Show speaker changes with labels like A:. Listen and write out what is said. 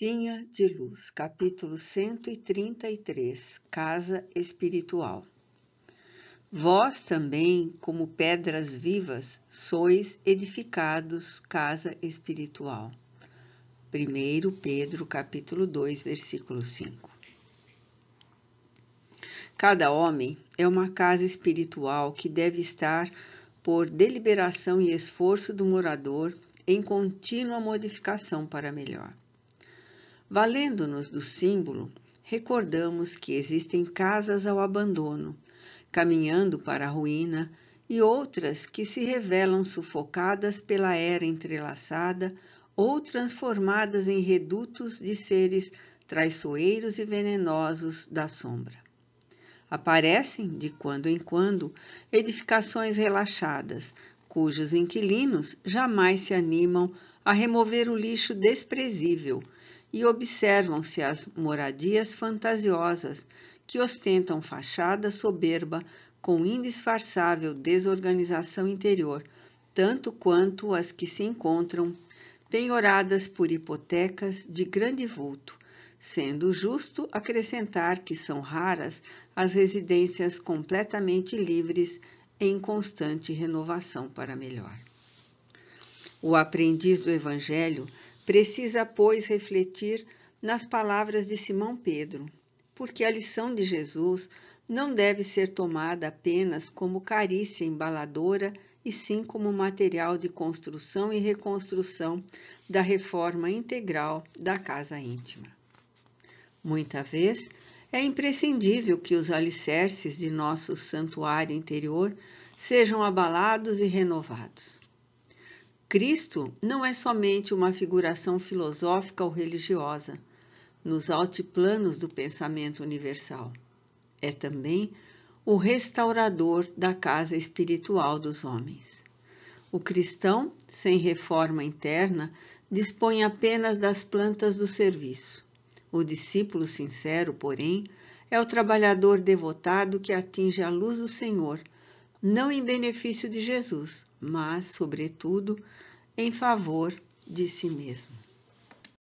A: Vinha de Luz, capítulo 133 Casa Espiritual. Vós também, como pedras vivas, sois edificados casa espiritual. 1 Pedro, capítulo 2, versículo 5. Cada homem é uma casa espiritual que deve estar, por deliberação e esforço do morador, em contínua modificação para melhor. Valendo-nos do símbolo, recordamos que existem casas ao abandono, caminhando para a ruína, e outras que se revelam sufocadas pela era entrelaçada ou transformadas em redutos de seres traiçoeiros e venenosos da sombra. Aparecem, de quando em quando, edificações relaxadas, cujos inquilinos jamais se animam a remover o lixo desprezível e observam-se as moradias fantasiosas que ostentam fachada soberba com indisfarçável desorganização interior, tanto quanto as que se encontram penhoradas por hipotecas de grande vulto, sendo justo acrescentar que são raras as residências completamente livres em constante renovação para melhor. O aprendiz do Evangelho Precisa, pois, refletir nas palavras de Simão Pedro, porque a lição de Jesus não deve ser tomada apenas como carícia embaladora, e sim como material de construção e reconstrução da reforma integral da casa íntima. Muita vez é imprescindível que os alicerces de nosso santuário interior sejam abalados e renovados. Cristo não é somente uma figuração filosófica ou religiosa nos altiplanos do pensamento universal. É também o restaurador da casa espiritual dos homens. O cristão, sem reforma interna, dispõe apenas das plantas do serviço. O discípulo sincero, porém, é o trabalhador devotado que atinge a luz do Senhor não em benefício de Jesus, mas, sobretudo, em favor de si mesmo.